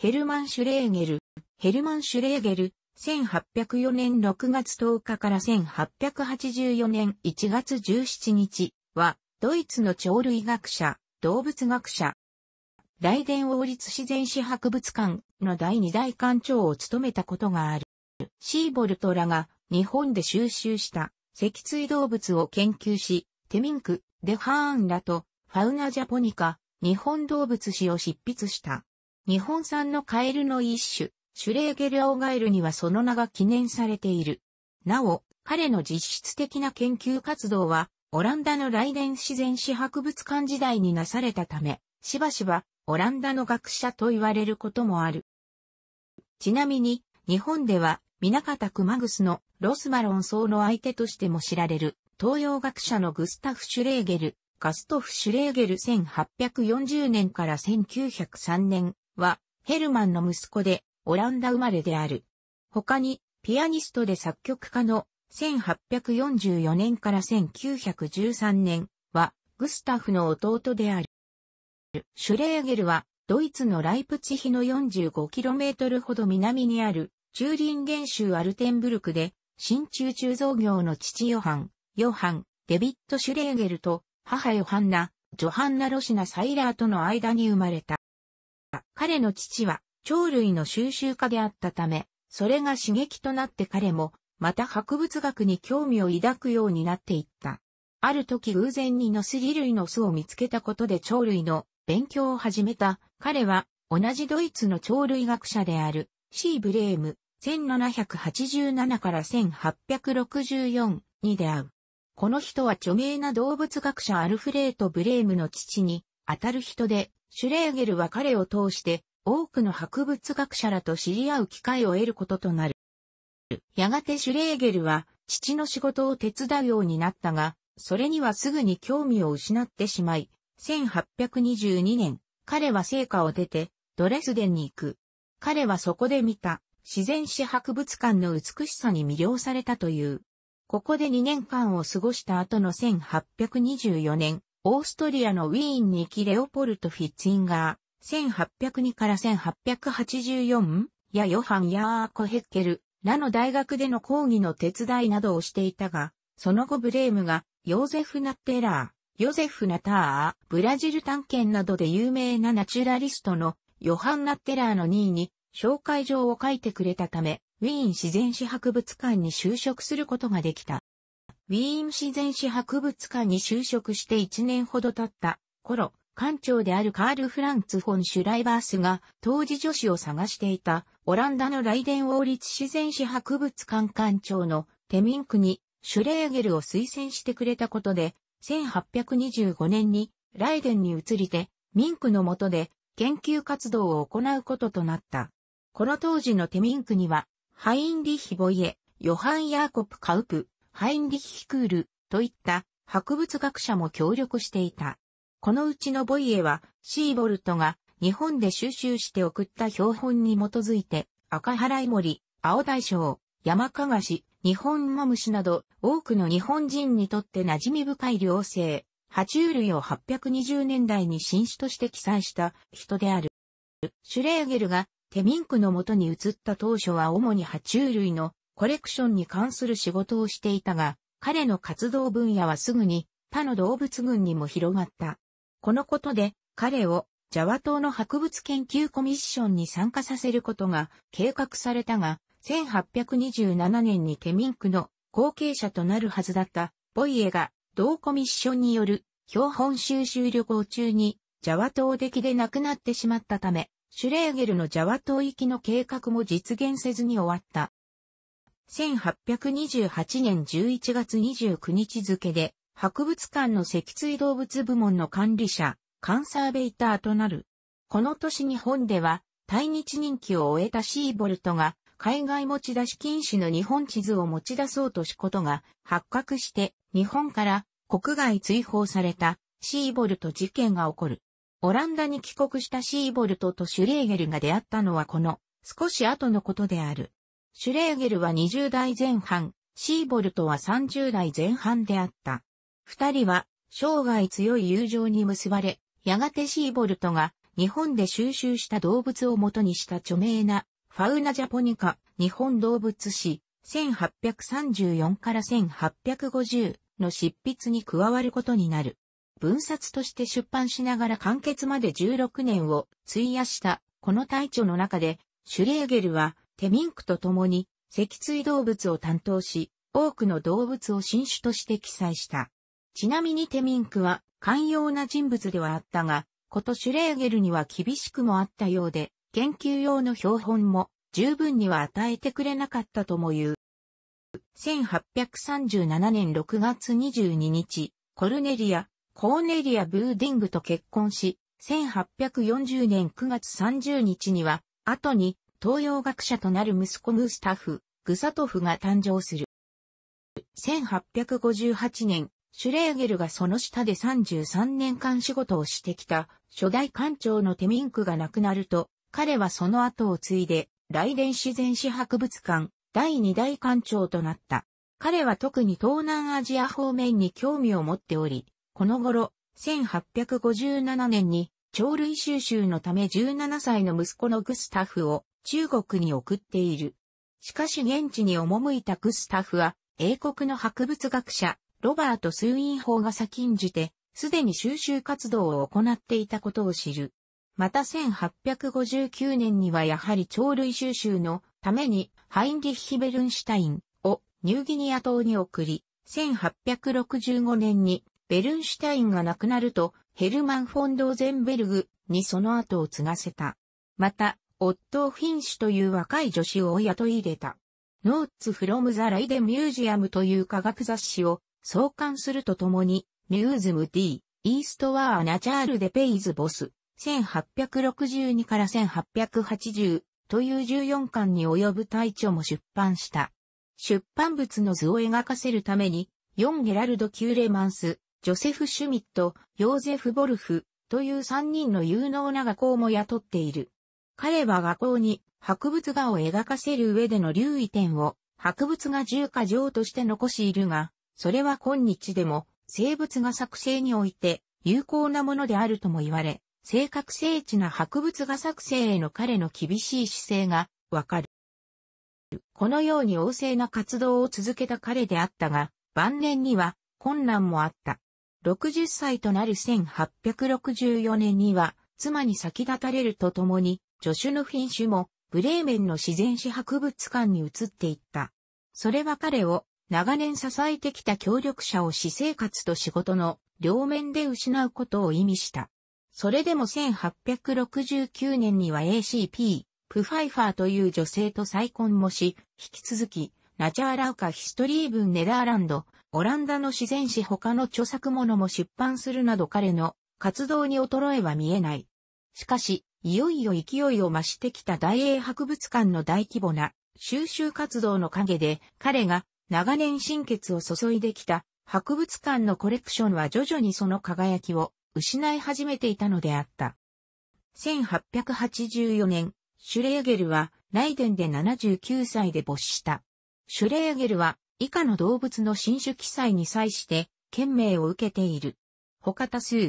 ヘルマン・シュレーゲル。ヘルマン・シュレーゲル、1804年6月10日から1884年1月17日は、ドイツの鳥類学者、動物学者。大電王立自然史博物館の第二大館長を務めたことがある。シーボルトらが日本で収集した脊椎動物を研究し、テミンク、デハーンらとファウナジャポニカ、日本動物史を執筆した。日本産のカエルの一種、シュレーゲルアオガエルにはその名が記念されている。なお、彼の実質的な研究活動は、オランダのライデン自然史博物館時代になされたため、しばしばオランダの学者と言われることもある。ちなみに、日本では、南方熊楠のロスマロン層の相手としても知られる、東洋学者のグスタフ・シュレーゲル、ガストフ・シュレーゲル1840年から1903年、は、ヘルマンの息子で、オランダ生まれである。他に、ピアニストで作曲家の、1844年から1913年は、グスタフの弟である。シュレーゲルは、ドイツのライプチヒの 45km ほど南にある、中林原州アルテンブルクで、新中鋳造業の父ヨハン、ヨハン、デビット・シュレーゲルと、母ヨハンナ、ジョハンナ・ロシナ・サイラーとの間に生まれた。彼の父は鳥類の収集家であったため、それが刺激となって彼も、また博物学に興味を抱くようになっていった。ある時偶然にノスギ類の巣を見つけたことで鳥類の勉強を始めた。彼は同じドイツの鳥類学者であるシー・ブレーム1787から1864に出会う。この人は著名な動物学者アルフレート・ブレームの父に当たる人で、シュレーゲルは彼を通して多くの博物学者らと知り合う機会を得ることとなる。やがてシュレーゲルは父の仕事を手伝うようになったが、それにはすぐに興味を失ってしまい、1822年、彼は成果を出てドレスデンに行く。彼はそこで見た自然史博物館の美しさに魅了されたという。ここで2年間を過ごした後の1824年、オーストリアのウィーンに行きレオポルト・フィッツィンガー、1802から1884やヨハン・ヤーコ・ヘッケルらの大学での講義の手伝いなどをしていたが、その後ブレームがヨーゼフ・ナッテラー、ヨゼフ・ナター、ブラジル探検などで有名なナチュラリストのヨハン・ナッテラーの2位に紹介状を書いてくれたため、ウィーン自然史博物館に就職することができた。ウィーン自然史博物館に就職して1年ほど経った頃、館長であるカール・フランツ・フォン・シュライバースが当時女子を探していたオランダのライデン王立自然史博物館館長のテミンクにシュレーゲルを推薦してくれたことで、1825年にライデンに移りて、ミンクの下で研究活動を行うこととなった。この当時のテミンクには、ハインリヒ・ボイエ、ヨハン・ヤーコプ・カウプ、ハインリヒヒクールといった博物学者も協力していた。このうちのボイエはシーボルトが日本で収集して送った標本に基づいて赤払い森、青大将、山かがし、日本マムシなど多くの日本人にとって馴染み深い両生、爬虫類を820年代に新種として記載した人である。シュレーゲルがテミンクのもとに移った当初は主に爬虫類のコレクションに関する仕事をしていたが、彼の活動分野はすぐに他の動物群にも広がった。このことで彼をジャワ島の博物研究コミッションに参加させることが計画されたが、1827年にケミンクの後継者となるはずだったボイエが同コミッションによる標本収集旅行中にジャワ島的で亡くなってしまったため、シュレーゲルのジャワ島行きの計画も実現せずに終わった。1828年11月29日付で、博物館の脊椎動物部門の管理者、カンサーベイターとなる。この年日本では、対日人気を終えたシーボルトが、海外持ち出し禁止の日本地図を持ち出そうとしことが発覚して、日本から国外追放されたシーボルト事件が起こる。オランダに帰国したシーボルトとシュレーゲルが出会ったのはこの少し後のことである。シュレーゲルは20代前半、シーボルトは30代前半であった。二人は生涯強い友情に結ばれ、やがてシーボルトが日本で収集した動物を元にした著名なファウナジャポニカ日本動物史1834から1850の執筆に加わることになる。文冊として出版しながら完結まで16年を費やしたこの大著の中でシュレーゲルはテミンクと共に、脊椎動物を担当し、多くの動物を新種として記載した。ちなみにテミンクは、寛容な人物ではあったが、ことシュレーゲルには厳しくもあったようで、研究用の標本も十分には与えてくれなかったとも言う。1837年6月22日、コルネリア、コーネリア・ブーディングと結婚し、1840年9月30日には、後に東洋学者となる息子グスタフ、グサトフが誕生する。1858年、シュレーゲルがその下で33年間仕事をしてきた初代館長のテミンクが亡くなると、彼はその後を継いで、来電自然史博物館第二代館長となった。彼は特に東南アジア方面に興味を持っており、この頃、1857年に鳥類収集のため17歳の息子のグスタフを中国に送っている。しかし現地に赴いたグスタフは、英国の博物学者、ロバート・スウィン法が先んじて、すでに収集活動を行っていたことを知る。また1859年にはやはり鳥類収集のためにハインリッヒ・ベルンシュタインをニューギニア島に送り、1865年にベルンシュタインが亡くなるとヘルマン・フォンドーゼンベルグにその後を継がせた。また、オットー・フィンシュという若い女子を雇い入れた。ノーツ・フロム・ザ・ライデ・ミュージアムという科学雑誌を創刊するとともに、ミューズム D、イースト・ワー・ナチャール・デ・ペイズ・ボス、1862から1880という14巻に及ぶ大著も出版した。出版物の図を描かせるために、ヨン・ゲラルド・キューレマンス、ジョセフ・シュミット、ヨーゼフ・ボルフという3人の有能な画工も雇っている。彼は画工に博物画を描かせる上での留意点を博物画重過剰として残しいるが、それは今日でも生物画作成において有効なものであるとも言われ、正確精緻な博物画作成への彼の厳しい姿勢がわかる。このように旺盛な活動を続けた彼であったが、晩年には困難もあった。60歳となる1864年には、妻に先立たれるとともに、助手の品種も、ブレーメンの自然史博物館に移っていった。それは彼を、長年支えてきた協力者を私生活と仕事の両面で失うことを意味した。それでも1869年には ACP、プファイファーという女性と再婚もし、引き続き、ナチャーラウカヒストリーブンネダーランド、オランダの自然史他の著作物も出版するなど彼の活動に衰えは見えない。しかし、いよいよ勢いを増してきた大英博物館の大規模な収集活動の陰で彼が長年心血を注いできた博物館のコレクションは徐々にその輝きを失い始めていたのであった。1884年、シュレーゲルはライデンで79歳で没した。シュレーゲルは以下の動物の新種記載に際して、懸命を受けている。他多数、